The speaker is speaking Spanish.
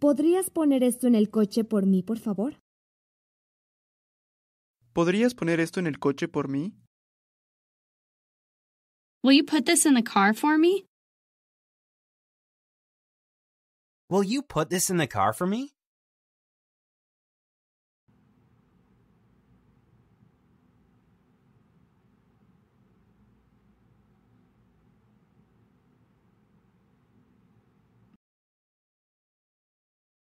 ¿Podrías poner esto en el coche por mí, por favor? ¿Podrías poner esto en el coche por mí? Will you put this in the car for me? Will you put this in the car for me?